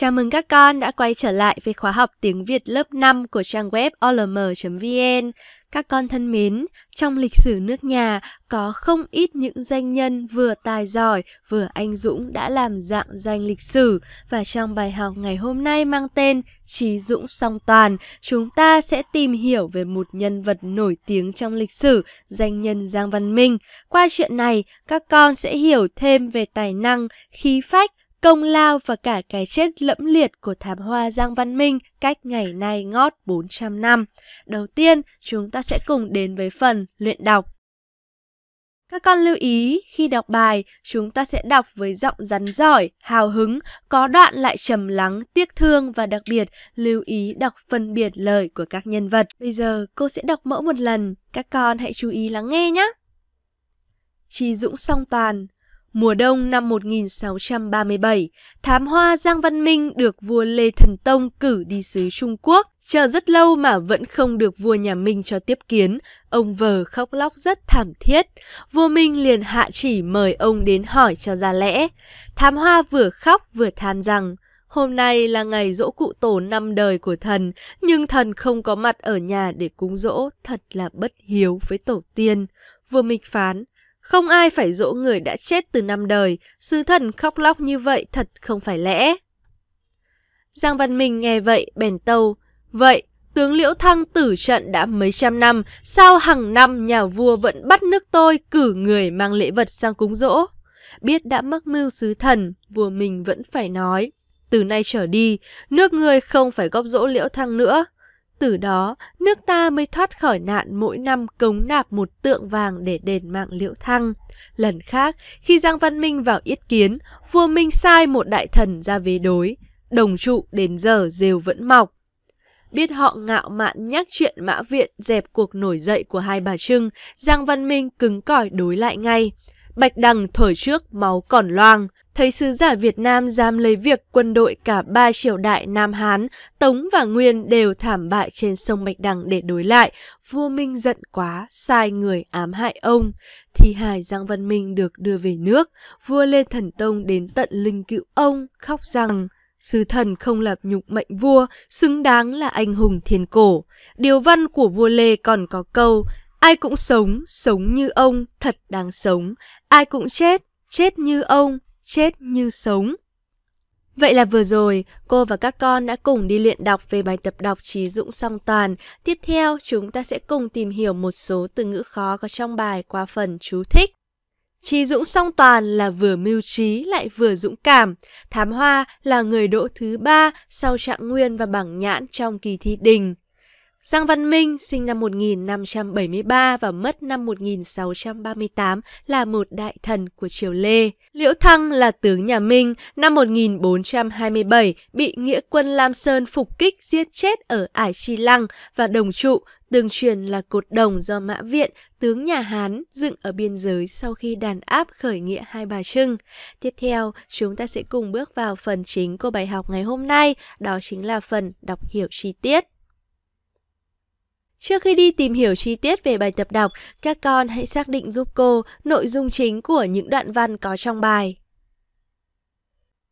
Chào mừng các con đã quay trở lại với khóa học tiếng Việt lớp 5 của trang web olm.vn. Các con thân mến, trong lịch sử nước nhà có không ít những danh nhân vừa tài giỏi vừa anh dũng đã làm dạng danh lịch sử và trong bài học ngày hôm nay mang tên Chí Dũng Song Toàn, chúng ta sẽ tìm hiểu về một nhân vật nổi tiếng trong lịch sử, danh nhân Giang Văn Minh. Qua chuyện này, các con sẽ hiểu thêm về tài năng, khí phách công lao và cả cái chết lẫm liệt của thảm hoa Giang Văn Minh cách ngày nay ngót 400 năm. Đầu tiên, chúng ta sẽ cùng đến với phần luyện đọc. Các con lưu ý, khi đọc bài, chúng ta sẽ đọc với giọng rắn giỏi, hào hứng, có đoạn lại trầm lắng, tiếc thương và đặc biệt lưu ý đọc phân biệt lời của các nhân vật. Bây giờ cô sẽ đọc mẫu một lần, các con hãy chú ý lắng nghe nhé. Trí Dũng song toàn, Mùa đông năm 1637, thám hoa Giang Văn Minh được vua Lê Thần Tông cử đi sứ Trung Quốc. Chờ rất lâu mà vẫn không được vua nhà Minh cho tiếp kiến, ông vờ khóc lóc rất thảm thiết. Vua Minh liền hạ chỉ mời ông đến hỏi cho ra lẽ. Thám hoa vừa khóc vừa than rằng, Hôm nay là ngày dỗ cụ tổ năm đời của thần, nhưng thần không có mặt ở nhà để cúng dỗ, thật là bất hiếu với tổ tiên. Vua Minh phán, không ai phải dỗ người đã chết từ năm đời, sứ thần khóc lóc như vậy thật không phải lẽ. Giang Văn Minh nghe vậy bèn tâu, vậy tướng Liễu Thăng tử trận đã mấy trăm năm, sao hàng năm nhà vua vẫn bắt nước tôi cử người mang lễ vật sang cúng dỗ? Biết đã mắc mưu sứ thần, vua mình vẫn phải nói, từ nay trở đi, nước người không phải góp dỗ Liễu Thăng nữa. Từ đó, nước ta mới thoát khỏi nạn mỗi năm cống nạp một tượng vàng để đền mạng Liễu Thăng. Lần khác, khi Giang Văn Minh vào yết kiến, vua Minh sai một đại thần ra về đối. Đồng trụ đến giờ rêu vẫn mọc biết họ ngạo mạn nhắc chuyện Mã Viện dẹp cuộc nổi dậy của hai bà Trưng, Giang Văn Minh cứng cỏi đối lại ngay. Bạch Đằng thổi trước máu còn loang, thấy sứ giả Việt Nam giam lấy việc quân đội cả ba triều đại Nam Hán, Tống và Nguyên đều thảm bại trên sông Bạch Đằng để đối lại, vua Minh giận quá, sai người ám hại ông. thì Hải Giang Văn Minh được đưa về nước, vua Lê Thần Tông đến tận linh cữu ông, khóc rằng Sứ thần không lập nhục mệnh vua, xứng đáng là anh hùng thiên cổ. Điều văn của vua Lê còn có câu, ai cũng sống, sống như ông, thật đáng sống. Ai cũng chết, chết như ông, chết như sống. Vậy là vừa rồi, cô và các con đã cùng đi luyện đọc về bài tập đọc trí dũng song toàn. Tiếp theo, chúng ta sẽ cùng tìm hiểu một số từ ngữ khó có trong bài qua phần chú thích. Trí dũng song toàn là vừa mưu trí lại vừa dũng cảm. Thám Hoa là người đỗ thứ ba sau Trạng Nguyên và Bảng Nhãn trong kỳ thi đình. Giang Văn Minh sinh năm 1573 và mất năm 1638 là một đại thần của triều Lê. Liễu Thăng là tướng nhà Minh, năm 1427 bị nghĩa quân Lam Sơn phục kích giết chết ở Ải Chi Lăng và Đồng Trụ, tương truyền là cột đồng do Mã Viện, tướng nhà Hán, dựng ở biên giới sau khi đàn áp khởi nghĩa Hai Bà Trưng. Tiếp theo, chúng ta sẽ cùng bước vào phần chính của bài học ngày hôm nay, đó chính là phần đọc hiểu chi tiết. Trước khi đi tìm hiểu chi tiết về bài tập đọc, các con hãy xác định giúp cô nội dung chính của những đoạn văn có trong bài.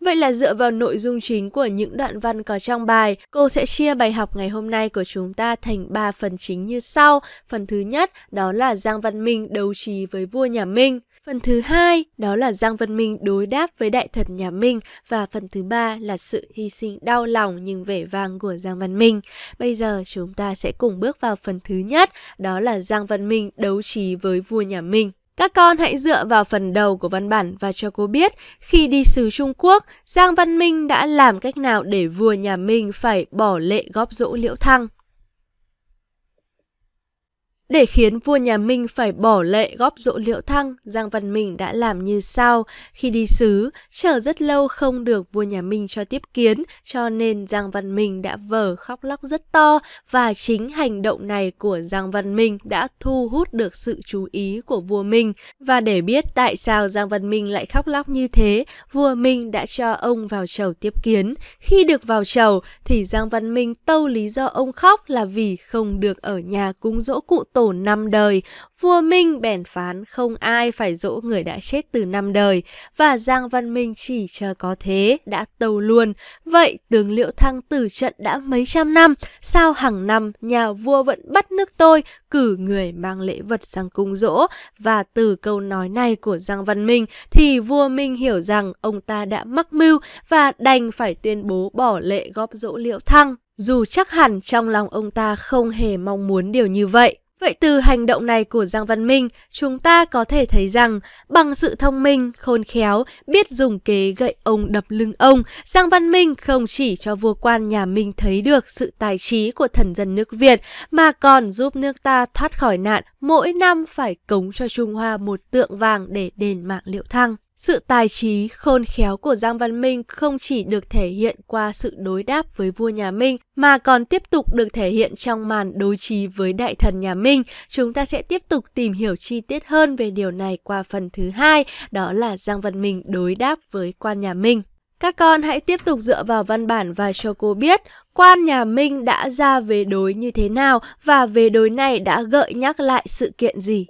Vậy là dựa vào nội dung chính của những đoạn văn có trong bài, cô sẽ chia bài học ngày hôm nay của chúng ta thành 3 phần chính như sau. Phần thứ nhất đó là Giang Văn Minh đấu trí với vua nhà Minh. Phần thứ hai đó là Giang Văn Minh đối đáp với đại thần nhà Minh và phần thứ ba là sự hy sinh đau lòng nhưng vẻ vang của Giang Văn Minh. Bây giờ chúng ta sẽ cùng bước vào phần thứ nhất, đó là Giang Văn Minh đấu trí với vua nhà Minh. Các con hãy dựa vào phần đầu của văn bản và cho cô biết khi đi sứ Trung Quốc, Giang Văn Minh đã làm cách nào để vua nhà mình phải bỏ lệ góp dỗ Liễu Thăng. Để khiến vua nhà Minh phải bỏ lệ góp dỗ liễu thăng, Giang Văn Minh đã làm như sau. Khi đi sứ, chờ rất lâu không được vua nhà Minh cho tiếp kiến, cho nên Giang Văn Minh đã vờ khóc lóc rất to và chính hành động này của Giang Văn Minh đã thu hút được sự chú ý của vua Minh. Và để biết tại sao Giang Văn Minh lại khóc lóc như thế, vua Minh đã cho ông vào chầu tiếp kiến. Khi được vào chầu thì Giang Văn Minh tâu lý do ông khóc là vì không được ở nhà cúng dỗ cụ tổ tổ năm đời, vua Minh bèn phán không ai phải dỗ người đã chết từ năm đời, và Giang Văn Minh chỉ chờ có thế, đã tâu luôn. Vậy tướng liễu Thăng tử trận đã mấy trăm năm, sao hàng năm nhà vua vẫn bắt nước tôi cử người mang lễ vật sang cung dỗ? Và từ câu nói này của Giang Văn Minh thì vua Minh hiểu rằng ông ta đã mắc mưu và đành phải tuyên bố bỏ lệ góp dỗ liễu Thăng dù chắc hẳn trong lòng ông ta không hề mong muốn điều như vậy. Vậy từ hành động này của Giang Văn Minh, chúng ta có thể thấy rằng bằng sự thông minh, khôn khéo, biết dùng kế gậy ông đập lưng ông, Giang Văn Minh không chỉ cho vua quan nhà Minh thấy được sự tài trí của thần dân nước Việt mà còn giúp nước ta thoát khỏi nạn mỗi năm phải cống cho Trung Hoa một tượng vàng để đền mạng Liệu Thăng. Sự tài trí, khôn khéo của Giang Văn Minh không chỉ được thể hiện qua sự đối đáp với vua nhà Minh mà còn tiếp tục được thể hiện trong màn đối trí với đại thần nhà Minh. Chúng ta sẽ tiếp tục tìm hiểu chi tiết hơn về điều này qua phần thứ hai, đó là Giang Văn Minh đối đáp với quan nhà Minh. Các con hãy tiếp tục dựa vào văn bản và cho cô biết quan nhà Minh đã ra về đối như thế nào và về đối này đã gợi nhắc lại sự kiện gì.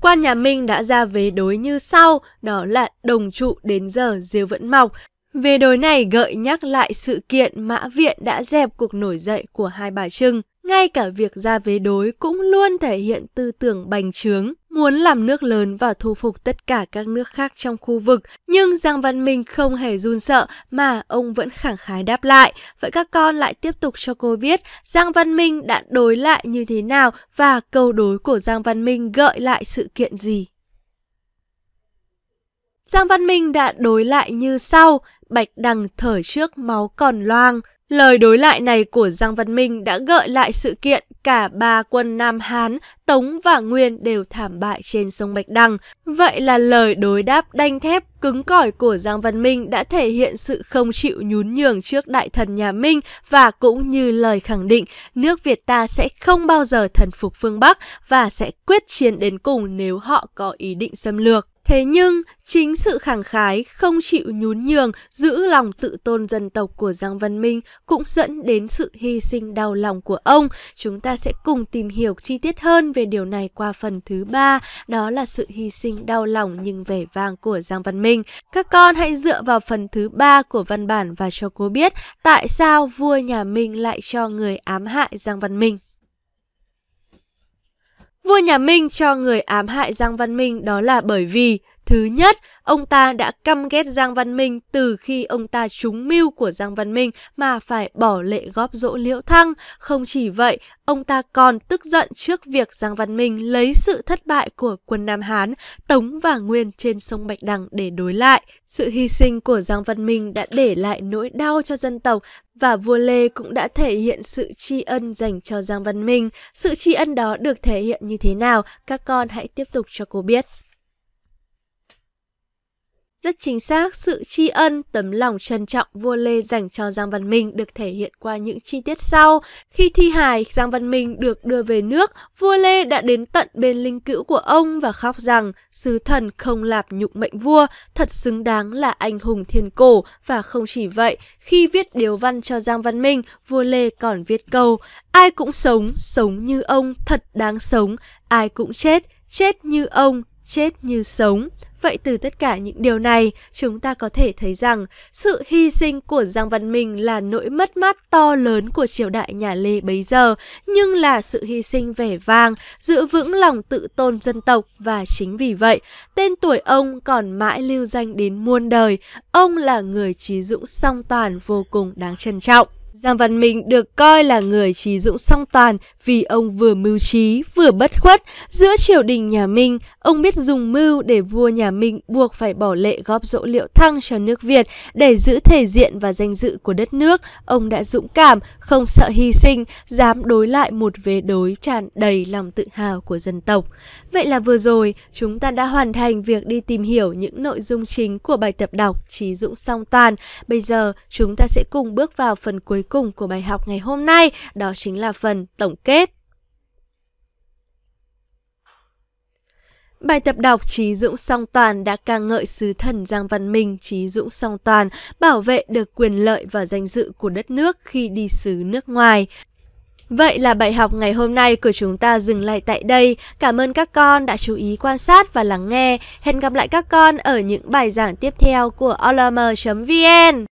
Quan nhà Minh đã ra về đối như sau, đó là đồng trụ đến giờ diều vẫn mọc. về đối này gợi nhắc lại sự kiện Mã Viện đã dẹp cuộc nổi dậy của hai bà Trưng. Ngay cả việc ra về đối cũng luôn thể hiện tư tưởng bành trướng, muốn làm nước lớn và thu phục tất cả các nước khác trong khu vực. Nhưng Giang Văn Minh không hề run sợ mà ông vẫn khẳng khái đáp lại. Vậy các con lại tiếp tục cho cô biết Giang Văn Minh đã đối lại như thế nào và câu đối của Giang Văn Minh gợi lại sự kiện gì. Giang Văn Minh đã đối lại như sau, bạch đằng thở trước máu còn loang, Lời đối lại này của Giang Văn Minh đã gợi lại sự kiện cả ba quân Nam Hán, Tống và Nguyên đều thảm bại trên sông Bạch Đằng. Vậy là lời đối đáp đanh thép cứng cỏi của Giang Văn Minh đã thể hiện sự không chịu nhún nhường trước đại thần nhà Minh và cũng như lời khẳng định nước Việt ta sẽ không bao giờ thần phục phương Bắc và sẽ quyết chiến đến cùng nếu họ có ý định xâm lược. Thế nhưng, chính sự khẳng khái, không chịu nhún nhường, giữ lòng tự tôn dân tộc của Giang Văn Minh cũng dẫn đến sự hy sinh đau lòng của ông. Chúng ta sẽ cùng tìm hiểu chi tiết hơn về điều này qua phần thứ ba, đó là sự hy sinh đau lòng nhưng vẻ vang của Giang Văn Minh. Các con hãy dựa vào phần thứ ba của văn bản và cho cô biết tại sao vua nhà Minh lại cho người ám hại Giang Văn Minh. Vua nhà Minh cho người ám hại Giang Văn Minh đó là bởi vì Thứ nhất, ông ta đã căm ghét Giang Văn Minh từ khi ông ta trúng mưu của Giang Văn Minh mà phải bỏ lệ góp dỗ Liễu Thăng. Không chỉ vậy, ông ta còn tức giận trước việc Giang Văn Minh lấy sự thất bại của quân Nam Hán, Tống và Nguyên trên sông Bạch Đằng để đối lại. Sự hy sinh của Giang Văn Minh đã để lại nỗi đau cho dân tộc và vua Lê cũng đã thể hiện sự tri ân dành cho Giang Văn Minh. Sự tri ân đó được thể hiện như thế nào, các con hãy tiếp tục cho cô biết. Rất chính xác, sự tri ân, tấm lòng trân trọng vua Lê dành cho Giang Văn Minh được thể hiện qua những chi tiết sau. Khi thi hài Giang Văn Minh được đưa về nước, vua Lê đã đến tận bên linh cữu của ông và khóc rằng sứ thần không lạp nhục mệnh vua, thật xứng đáng là anh hùng thiên cổ. Và không chỉ vậy, khi viết điều văn cho Giang Văn Minh, vua Lê còn viết câu Ai cũng sống, sống như ông, thật đáng sống, ai cũng chết, chết như ông, chết như sống. Vậy từ tất cả những điều này, chúng ta có thể thấy rằng sự hy sinh của Giang Văn Minh là nỗi mất mát to lớn của triều đại nhà Lê bấy giờ, nhưng là sự hy sinh vẻ vang, giữ vững lòng tự tôn dân tộc và chính vì vậy, tên tuổi ông còn mãi lưu danh đến muôn đời. Ông là người trí dũng song toàn vô cùng đáng trân trọng. Giang Văn Minh được coi là người trí dũng song toàn vì ông vừa mưu trí vừa bất khuất. Giữa triều đình nhà Minh, ông biết dùng mưu để vua nhà Minh buộc phải bỏ lệ góp dỗ liệu thăng cho nước Việt để giữ thể diện và danh dự của đất nước. Ông đã dũng cảm, không sợ hy sinh, dám đối lại một vế đối tràn đầy lòng tự hào của dân tộc. Vậy là vừa rồi, chúng ta đã hoàn thành việc đi tìm hiểu những nội dung chính của bài tập đọc Trí dũng song toàn. Bây giờ, chúng ta sẽ cùng bước vào phần cuối cùng của bài học ngày hôm nay, đó chính là phần tổng kết. Bài tập đọc Trí Dũng Song Toàn đã ca ngợi sứ thần Giang Văn Minh, Trí Dũng Song Toàn bảo vệ được quyền lợi và danh dự của đất nước khi đi sứ nước ngoài. Vậy là bài học ngày hôm nay của chúng ta dừng lại tại đây. Cảm ơn các con đã chú ý quan sát và lắng nghe. Hẹn gặp lại các con ở những bài giảng tiếp theo của olm.vn.